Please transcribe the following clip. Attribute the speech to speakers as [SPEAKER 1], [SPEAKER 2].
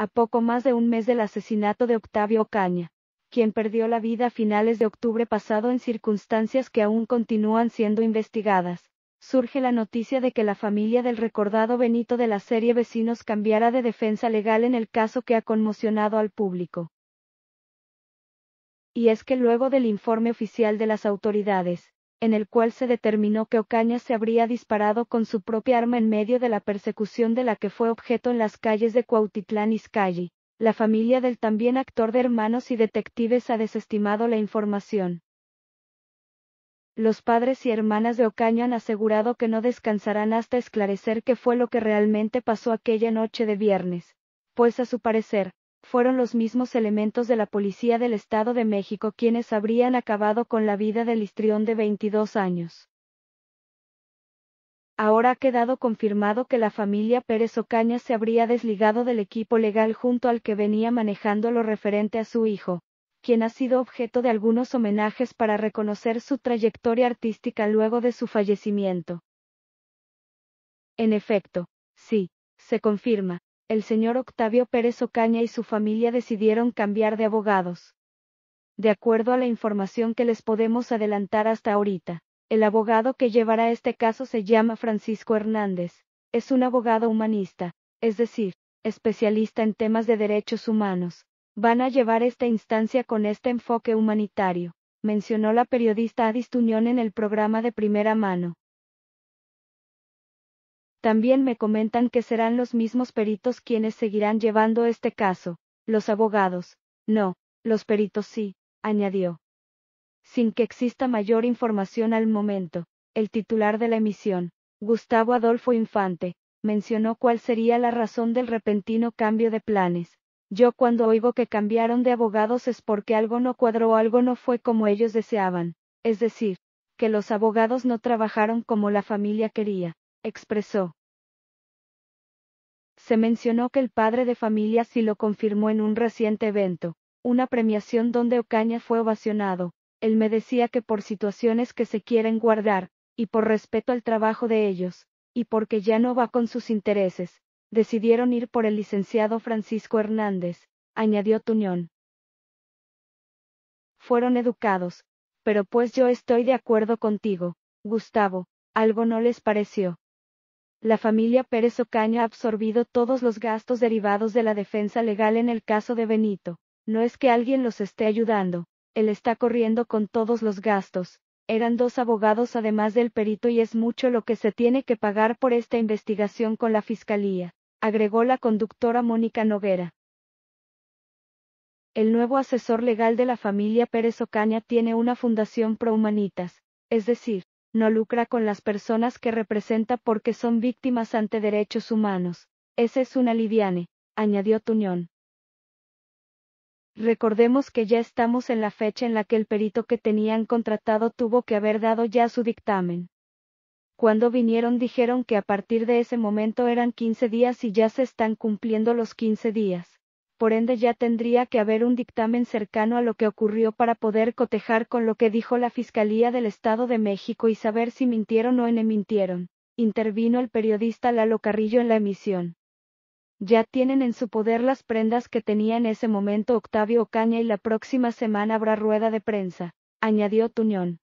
[SPEAKER 1] a poco más de un mes del asesinato de Octavio Ocaña, quien perdió la vida a finales de octubre pasado en circunstancias que aún continúan siendo investigadas. Surge la noticia de que la familia del recordado Benito de la serie Vecinos cambiará de defensa legal en el caso que ha conmocionado al público. Y es que luego del informe oficial de las autoridades, en el cual se determinó que Ocaña se habría disparado con su propia arma en medio de la persecución de la que fue objeto en las calles de Cuautitlán Izcalli. La familia del también actor de hermanos y detectives ha desestimado la información. Los padres y hermanas de Ocaña han asegurado que no descansarán hasta esclarecer qué fue lo que realmente pasó aquella noche de viernes, pues a su parecer, fueron los mismos elementos de la Policía del Estado de México quienes habrían acabado con la vida del histrión de 22 años. Ahora ha quedado confirmado que la familia Pérez Ocaña se habría desligado del equipo legal junto al que venía manejando lo referente a su hijo, quien ha sido objeto de algunos homenajes para reconocer su trayectoria artística luego de su fallecimiento. En efecto, sí, se confirma, el señor Octavio Pérez Ocaña y su familia decidieron cambiar de abogados. De acuerdo a la información que les podemos adelantar hasta ahorita, el abogado que llevará este caso se llama Francisco Hernández, es un abogado humanista, es decir, especialista en temas de derechos humanos. Van a llevar esta instancia con este enfoque humanitario, mencionó la periodista a en el programa de primera mano. También me comentan que serán los mismos peritos quienes seguirán llevando este caso, los abogados, no, los peritos sí, añadió. Sin que exista mayor información al momento, el titular de la emisión, Gustavo Adolfo Infante, mencionó cuál sería la razón del repentino cambio de planes. Yo cuando oigo que cambiaron de abogados es porque algo no cuadró o algo no fue como ellos deseaban, es decir, que los abogados no trabajaron como la familia quería, expresó se mencionó que el padre de familia sí lo confirmó en un reciente evento, una premiación donde Ocaña fue ovacionado. Él me decía que por situaciones que se quieren guardar, y por respeto al trabajo de ellos, y porque ya no va con sus intereses, decidieron ir por el licenciado Francisco Hernández, añadió Tuñón. Fueron educados, pero pues yo estoy de acuerdo contigo, Gustavo, algo no les pareció la familia Pérez Ocaña ha absorbido todos los gastos derivados de la defensa legal en el caso de Benito. No es que alguien los esté ayudando, él está corriendo con todos los gastos. Eran dos abogados además del perito y es mucho lo que se tiene que pagar por esta investigación con la fiscalía, agregó la conductora Mónica Noguera. El nuevo asesor legal de la familia Pérez Ocaña tiene una fundación prohumanitas, es decir, no lucra con las personas que representa porque son víctimas ante derechos humanos. esa es una aliviane, añadió Tuñón. Recordemos que ya estamos en la fecha en la que el perito que tenían contratado tuvo que haber dado ya su dictamen. Cuando vinieron dijeron que a partir de ese momento eran 15 días y ya se están cumpliendo los 15 días por ende ya tendría que haber un dictamen cercano a lo que ocurrió para poder cotejar con lo que dijo la Fiscalía del Estado de México y saber si mintieron o enemintieron. mintieron, intervino el periodista Lalo Carrillo en la emisión. Ya tienen en su poder las prendas que tenía en ese momento Octavio Ocaña y la próxima semana habrá rueda de prensa, añadió Tuñón.